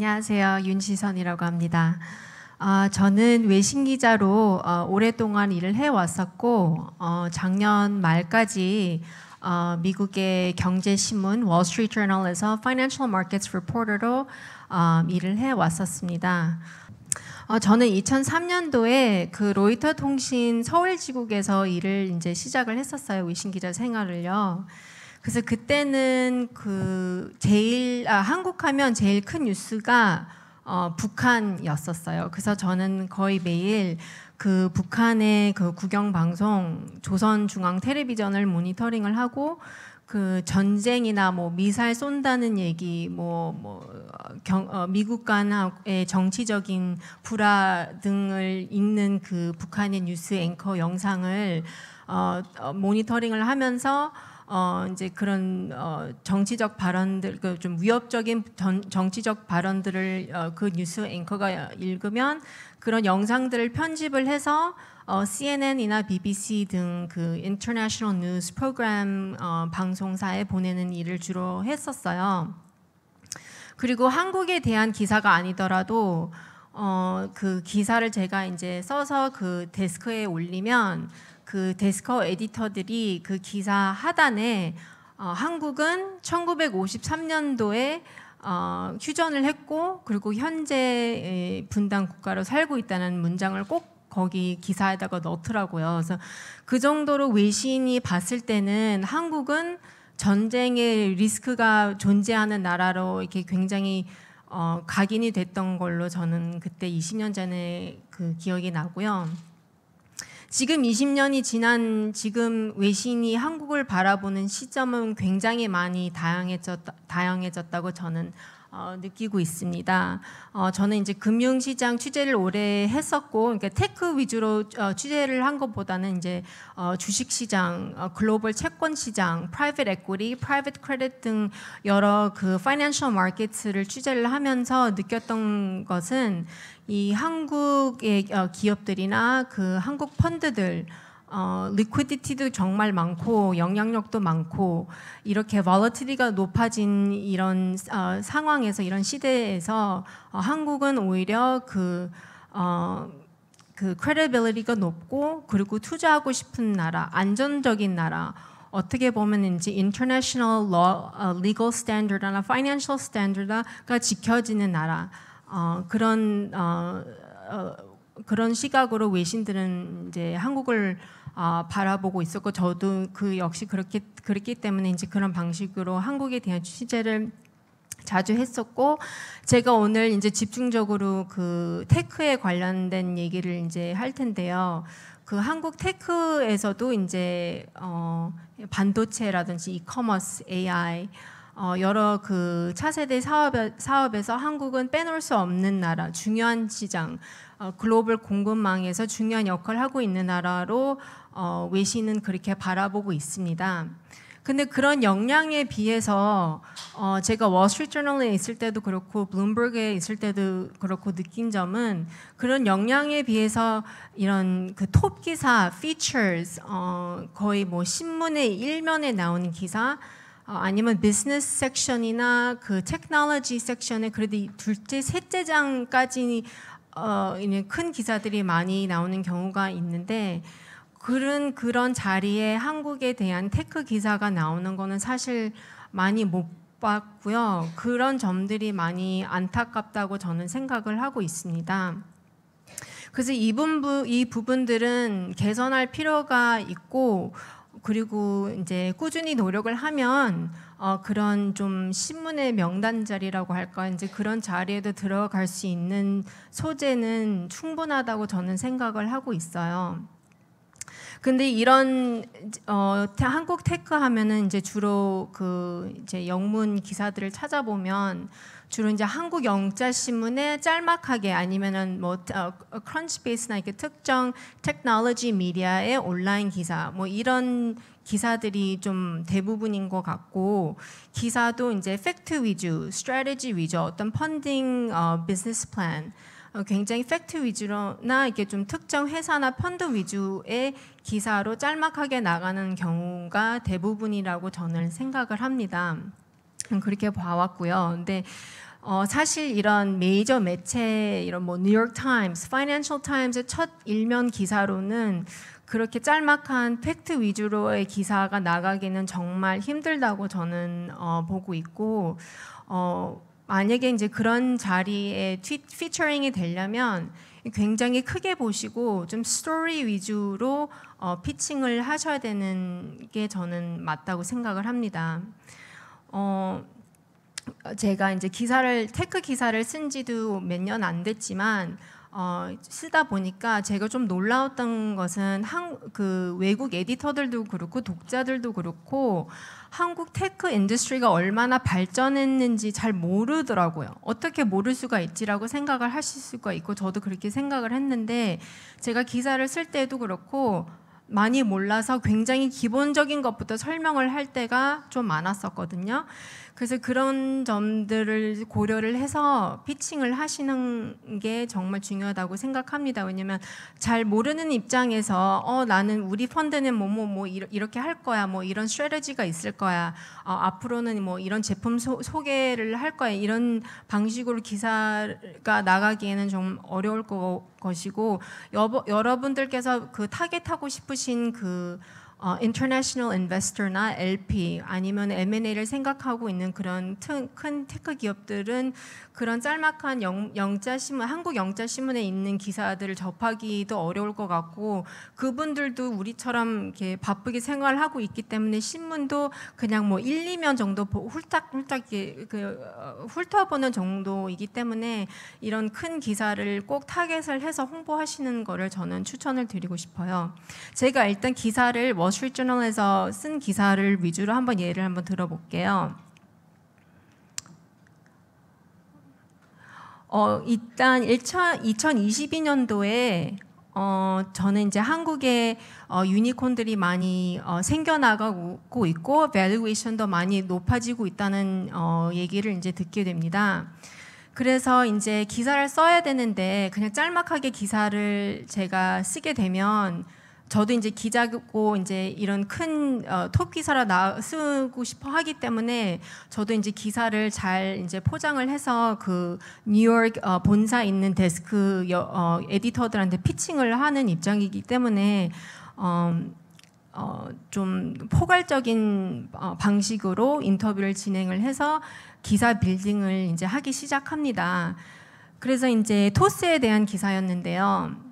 안녕하세요. 윤시선이라고 합니다. 어, 저는 외신 기자로 어, 오랫동안 일을 해왔었고 어, 작년 말까지 어, 미국의 경제신문 월스트리트 저널에서 Financial m a r 일을 해왔었습니다. 어, 저는 2003년도에 그 로이터 통신 서울 지국에서 일을 이제 시작을 했었어요. 외신 기자 생활을요. 그래서 그때는 그 제일 아, 한국하면 제일 큰 뉴스가 어, 북한이었었어요. 그래서 저는 거의 매일 그 북한의 그 국영 방송 조선 중앙 텔레비전을 모니터링을 하고 그 전쟁이나 뭐 미사일 쏜다는 얘기, 뭐, 뭐 경, 어, 미국 간의 정치적인 불화 등을 읽는 그 북한의 뉴스 앵커 영상을 어, 어 모니터링을 하면서 어 이제 그런 어 정치적 발언들 그 좀 위협적인 정치적 발언들을 어그 뉴스 앵커가 읽으면 그런 영상들을 편집을 해서 어, CNN이나 BBC 등그 인터내셔널 뉴스 프로그램 어, 방송사에 보내는 일을 주로 했었어요. 그리고 한국에 대한 기사가 아니더라도 어, 그 기사를 제가 이제 써서 그 데스크에 올리면 그 데스커 에디터들이 그 기사 하단에 어, 한국은 1953년도에 어, 휴전을 했고 그리고 현재 분단 국가로 살고 있다는 문장을 꼭 거기 기사에다가 넣더라고요. 그래서 그 정도로 외신이 봤을 때는 한국은 전쟁의 리스크가 존재하는 나라로 이렇게 굉장히 어, 각인이 됐던 걸로 저는 그때 20년 전에 그 기억이 나고요. 지금 20년이 지난 지금 외신이 한국을 바라보는 시점은 굉장히 많이 다양해졌다, 다양해졌다고 저는 어, 느끼고 있습니다. 어, 저는 이제 금융시장 취재를 오래 했었고, 그러니까 테크 위주로 어, 취재를 한 것보다는 이제 어, 주식시장, 어, 글로벌 채권시장, 프라이빗 에코리, 프라이빗 크레딧 등 여러 그 파이낸셜 마켓을 취재를 하면서 느꼈던 것은 이 한국의 어, 기업들이나 그 한국 펀드들 어, 리퀴디티도 정말 많고 영향력도 많고 이렇게 발러티리가 높아진 이런 어, 상황에서 이런 시대에서 어, 한국은 오히려 그 어, 그 크레디빌리티가 높고 그리고 투자하고 싶은 나라, 안전적인 나라 어떻게 보면 이제 international law, uh, legal standard나 financial standard가 지켜지는 나라 어, 그런 어, 어, 그런 시각으로 외신들은 이제 한국을 어, 바라보고 있었고 저도 그 역시 그렇게 그랬기 때문에 이제 그런 방식으로 한국에 대한 취재를 자주 했었고 제가 오늘 이제 집중적으로 그 테크에 관련된 얘기를 이제 할 텐데요. 그 한국 테크에서도 이제 어 반도체라든지 이커머스, AI 어, 여러 그 차세대 사업, 에서 한국은 빼놓을 수 없는 나라, 중요한 시장, 어, 글로벌 공급망에서 중요한 역할을 하고 있는 나라로 어, 외신은 그렇게 바라보고 있습니다. 근데 그런 역량에 비해서 어, 제가 워스트리트저널에 있을 때도 그렇고 블룸버그에 있을 때도 그렇고 느낀 점은 그런 역량에 비해서 이런 그 톱 기사, features, 어, 거의 뭐 신문의 일면에 나오는 기사 어, 아니면 비즈니스 섹션이나 그 테크놀로지 섹션에 그래도 둘째, 셋째 장까지 어, 큰 기사들이 많이 나오는 경우가 있는데 그런 그런 자리에 한국에 대한 테크 기사가 나오는 거는 사실 많이 못 봤고요. 그런 점들이 많이 안타깝다고 저는 생각을 하고 있습니다. 그래서 이, 분이 부분들은 개선할 필요가 있고 그리고 이제 꾸준히 노력을 하면 어, 그런 좀 신문의 명단 자리라고 할까 이제 그런 자리에도 들어갈 수 있는 소재는 충분하다고 저는 생각을 하고 있어요. 근데 이런 어, 한국 테크 하면은 이제 주로 그 이제 영문 기사들을 찾아보면 주로 이제 한국 영자 신문에 짤막하게 아니면은 뭐 어, 크런치베이스나 어, 이렇게 특정 테크놀로지 미디어의 온라인 기사 뭐 이런 기사들이 좀 대부분인 것 같고 기사도 이제 팩트 위주, 스트레티지 위주, 어떤 펀딩 어, 비즈니스 플랜 어, 굉장히 팩트 위주나 로 이렇게 좀 특정 회사나 펀드 위주의 기사로 짤막하게 나가는 경우가 대부분이라고 저는 생각을 합니다. 음, 그렇게 봐왔고요. 근데 어, 사실 이런 메이저 매체 이런 뭐 뉴욕 타임스, 파이낸셜 타임스의 첫 일면 기사로는 그렇게 짤막한 팩트 위주로의 기사가 나가기는 정말 힘들다고 저는 어, 보고 있고 어, 만약에 이제 그런 자리에 티, 피처링이 되려면 굉장히 크게 보시고 좀 스토리 위주로 어, 피칭을 하셔야 되는 게 저는 맞다고 생각을 합니다. 어, 제가 이제 기사를 테크 기사를 쓴 지도 몇 년 안 됐지만 어, 쓰다 보니까 제가 좀 놀라웠던 것은 한, 그 외국 에디터들도 그렇고 독자들도 그렇고 한국 테크 인더스트리가 얼마나 발전했는지 잘 모르더라고요. 어떻게 모를 수가 있지라고 생각을 하실 수가 있고 저도 그렇게 생각을 했는데 제가 기사를 쓸 때도 그렇고 많이 몰라서 굉장히 기본적인 것부터 설명을 할 때가 좀 많았었거든요. 그래서 그런 점들을 고려를 해서 피칭을 하시는 게 정말 중요하다고 생각합니다. 왜냐면 잘 모르는 입장에서 어 나는 우리 펀드는 뭐뭐뭐 뭐, 뭐, 이렇게 할 거야. 뭐 이런 스트레지가 있을 거야. 어, 앞으로는 뭐 이런 제품 소, 소개를 할 거야. 이런 방식으로 기사가 나가기에는 좀 어려울 것이고 여보, 여러분들께서 그 타겟하고 싶으 세우신 그 어, international investor나 LP 아니면 M&A를 생각하고 있는 그런 튼, 큰 테크 기업들은 그런 짤막한 영, 자 신문, 한국 영자 신문에 있는 기사들을 접하기도 어려울 것 같고 그분들도 우리처럼 이렇게 바쁘게 생활하고 있기 때문에 신문도 그냥 뭐 1, 2면 정도 훌딱 훌딱 그 어, 훑어보는 정도이기 때문에 이런 큰 기사를 꼭 타겟을 해서 홍보하시는 거를 저는 추천을 드리고 싶어요. 제가 일단 기사를 어슐저널에서 쓴 기사를 위주로 한번 예를 한번 들어볼게요. 어, 일단 1 2022년도에 어, 저는 이제 한국에 어, 유니콘들이 많이 어, 생겨나가고 있고 밸류에이션도 많이 높아지고 있다는 어, 얘기를 이제 듣게 됩니다. 그래서 이제 기사를 써야 되는데 그냥 짤막하게 기사를 제가 쓰게 되면 저도 이제 기자고 이제 이런 큰톱 어, 기사라 나, 쓰고 싶어 하기 때문에 저도 이제 기사를 잘 이제 포장을 해서 그 뉴욕 어, 본사 있는 데스크 여, 어, 에디터들한테 피칭을 하는 입장이기 때문에 어, 어, 좀 포괄적인 어, 방식으로 인터뷰를 진행을 해서 기사 빌딩을 이제 하기 시작합니다. 그래서 이제 토스에 대한 기사였는데요.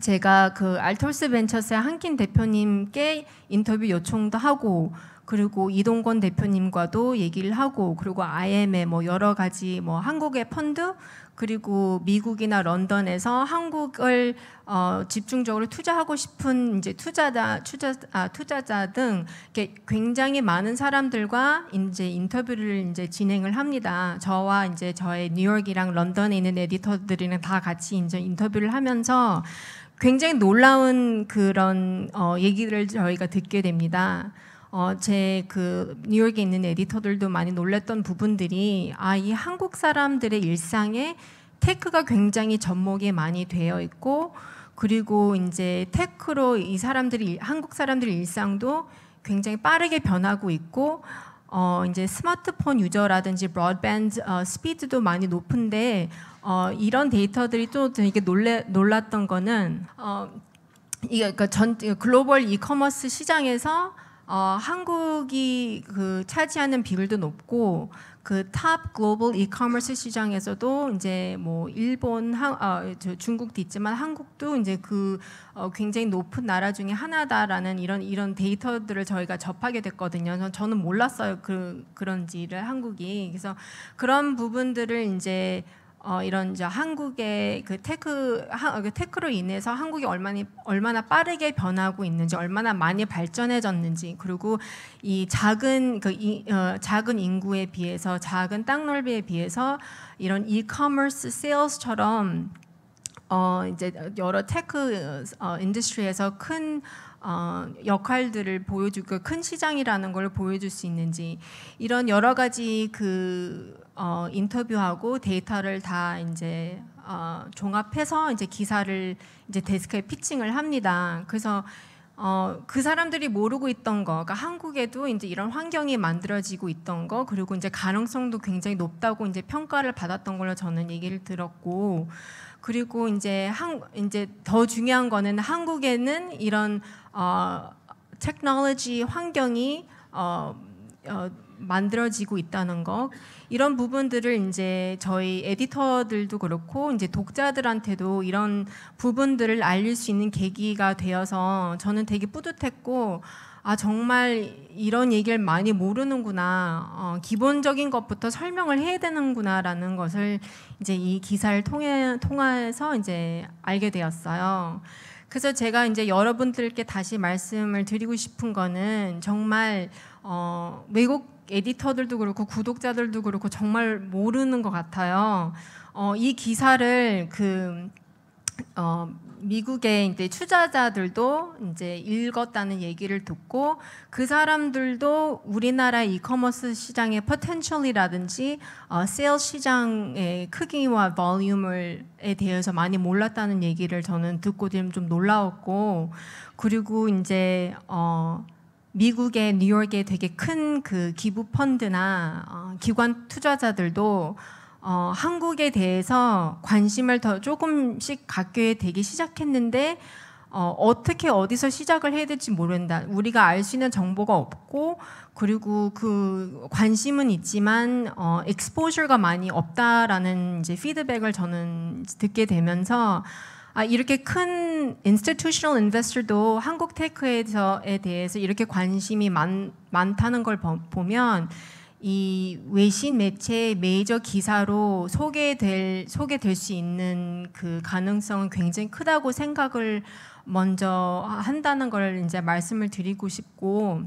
제가 그 알톨스 벤처스의 한킨 대표님께 인터뷰 요청도 하고 그리고 이동건 대표님과도 얘기를 하고 그리고 IM의 뭐 여러 가지 뭐 한국의 펀드 그리고 미국이나 런던에서 한국을 어, 집중적으로 투자하고 싶은 이제 투자자 투자 아, 투자자 등 이렇게 굉장히 많은 사람들과 이제 인터뷰를 이제 진행을 합니다. 저와 이제 저의 뉴욕이랑 런던에 있는 에디터들이랑 다 같이 이제 인터뷰를 하면서 굉장히 놀라운 그런 어, 얘기를 저희가 듣게 됩니다. 어, 제그 뉴욕에 있는 에디터들도 많이 놀랐던 부분들이 아, 이 한국 사람들의 일상에 테크가 굉장히 접목이 많이 되어 있고 그리고 이제 테크로 이 사람들이 한국 사람들의 일상도 굉장히 빠르게 변하고 있고 어 이제 스마트폰 유저라든지 브로드밴드 어, 스피드도 많이 높은데 어 이런 데이터들이 또 되게 놀래 놀랐던 거는 어 이게 그러니까 전 글로벌 이커머스 시장에서 어, 한국이 그 차지하는 비율도 높고 그 탑 글로벌 이커머스 시장에서도 이제 뭐 일본, 한, 어, 저 중국도 있지만 한국도 이제 그 어, 굉장히 높은 나라 중에 하나다라는 이런 이런 데이터들을 저희가 접하게 됐거든요. 저는 몰랐어요 그 그런지를 한국이 그래서 그런 부분들을 이제 어, 이런 이 한국의 그 테크 하, 어, 그 테크로 인해서 한국이 얼마나 얼마나 빠르게 변하고 있는지 얼마나 많이 발전해졌는지 그리고 이 작은 그 이, 어, 작은 인구에 비해서 작은 땅 넓이에 비해서 이런 이커머스 세일스처럼 어, 이제 여러 테크 어, 인더스트리에서 큰 어, 역할들을 보여주고 그 큰 시장이라는 걸 보여줄 수 있는지 이런 여러 가지 그 어, 인터뷰하고 데이터를 다 이제 어, 종합해서 이제 기사를 이제 데스크에 피칭을 합니다. 그래서 어, 그 사람들이 모르고 있던 거, 그러니까 한국에도 이제 이런 환경이 만들어지고 있던 거, 그리고 이제 가능성도 굉장히 높다고 이제 평가를 받았던 걸로 저는 얘기를 들었고, 그리고 이제 한 이제 더 중요한 거는 한국에는 이런 어, 테크놀로지 환경이 어, 어 만들어지고 있다는 거 이런 부분들을 이제 저희 에디터들도 그렇고 이제 독자들한테도 이런 부분들을 알릴 수 있는 계기가 되어서 저는 되게 뿌듯했고 아 정말 이런 얘기를 많이 모르는구나 어, 기본적인 것부터 설명을 해야 되는구나라는 것을 이제 이 기사를 통해 통해서 이제 알게 되었어요. 그래서 제가 이제 여러분들께 다시 말씀을 드리고 싶은 거는 정말 어, 외국 에디터들도 그렇고 구독자들도 그렇고 정말 모르는 것 같아요. 어, 이 기사를 그 어, 미국의 이제 투자자들도 이제 읽었다는 얘기를 듣고 그 사람들도 우리나라 이커머스 시장의 포텐셜이라든지 어, 세일 시장의 크기와 볼륨을에 대해서 많이 몰랐다는 얘기를 저는 듣고 좀, 놀라웠고 그리고 이제 어, 미국의 뉴욕에 되게 큰 그 기부 펀드나 어, 기관 투자자들도 어, 한국에 대해서 관심을 더 조금씩 갖게 되기 시작했는데 어, 어떻게 어디서 시작을 해야 될지 모른다. 우리가 알 수 있는 정보가 없고 그리고 그 관심은 있지만 어, 익스포셔가 많이 없다라는 이제 피드백을 저는 듣게 되면서 아, 이렇게 큰 인스티튜셔널 인베스터도 한국 테크에 대해서 이렇게 관심이 많, 많다는 걸 보면 이 외신 매체 의 메이저 기사로 소개될 소개될 수 있는 그 가능성은 굉장히 크다고 생각을 먼저 한다는 걸 이제 말씀을 드리고 싶고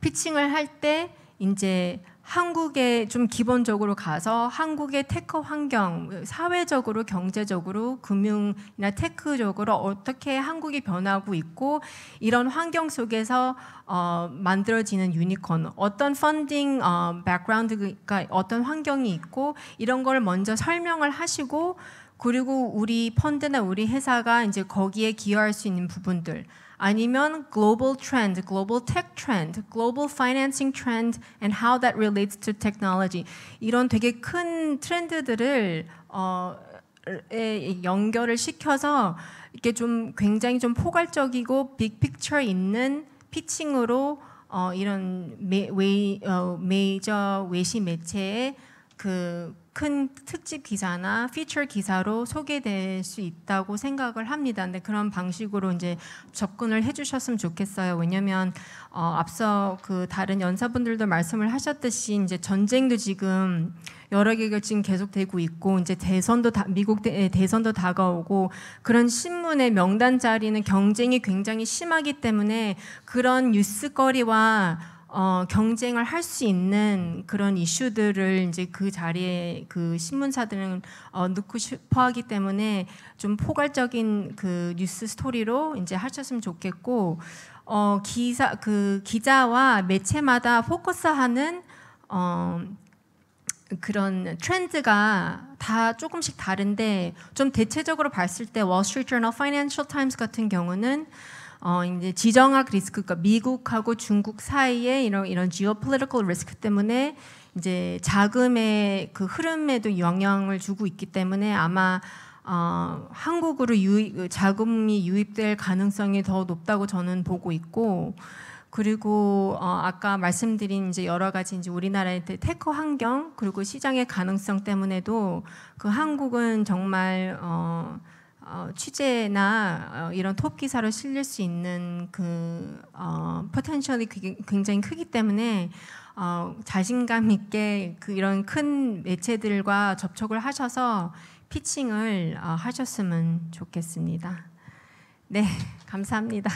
피칭을 할 때 이제 한국에 좀 기본적으로 가서 한국의 테크 환경, 사회적으로, 경제적으로, 금융이나 테크적으로 어떻게 한국이 변하고 있고 이런 환경 속에서 어, 만들어지는 유니콘, 어떤 펀딩 어, 백그라운드가 어떤 환경이 있고 이런 걸 먼저 설명을 하시고 그리고 우리 펀드나 우리 회사가 이제 거기에 기여할 수 있는 부분들 아니면 global trend, global tech trend, global financing trend and how that relates to technology 이런 되게 큰 트렌드들을 어, 연결을 시켜서 이렇게 좀 굉장히 좀 포괄적이고 빅픽처 있는 피칭으로 어, 이런 메, 웨이, 어, 메이저 외신 매체의 그큰 특집 기사나 피처 기사로 소개될 수 있다고 생각을 합니다. 근데 그런 방식으로 이제 접근을 해주셨으면 좋겠어요. 왜냐하면 어, 앞서 그 다른 연사분들도 말씀을 하셨듯이 이제 전쟁도 지금 여러 개가 지금 계속되고 있고 이제 대선도 다, 미국 대, 대선도 다가오고 그런 신문의 명단 자리는 경쟁이 굉장히 심하기 때문에 그런 뉴스거리와 어, 경쟁을 할 수 있는 그런 이슈들을 이제 그 자리에 그 신문사들은 어, 넣고 싶어 하기 때문에 좀 포괄적인 그 뉴스 스토리로 이제 하셨으면 좋겠고 어, 기사 그 기자와 매체마다 포커스하는 어, 그런 트렌드가 다 조금씩 다른데 좀 대체적으로 봤을 때 월스트리트 저널 파이낸셜 타임스 같은 경우는 어, 이제 지정학 리스크, 그러니까 미국하고 중국 사이에 이런 이런 geopolitical risk 때문에 이제 자금의 그 흐름에도 영향을 주고 있기 때문에 아마 어, 한국으로 유입, 자금이 유입될 가능성이 더 높다고 저는 보고 있고 그리고 어, 아까 말씀드린 이제 여러 가지 이제 우리나라의 테크 환경 그리고 시장의 가능성 때문에도 그 한국은 정말 어, 어, 취재나 어, 이런 톱 기사로 실릴 수 있는 그 어, 포텐셜이 굉장히 크기 때문에 어, 자신감 있게 그 이런 큰 매체들과 접촉을 하셔서 피칭을 어, 하셨으면 좋겠습니다. 네, 감사합니다.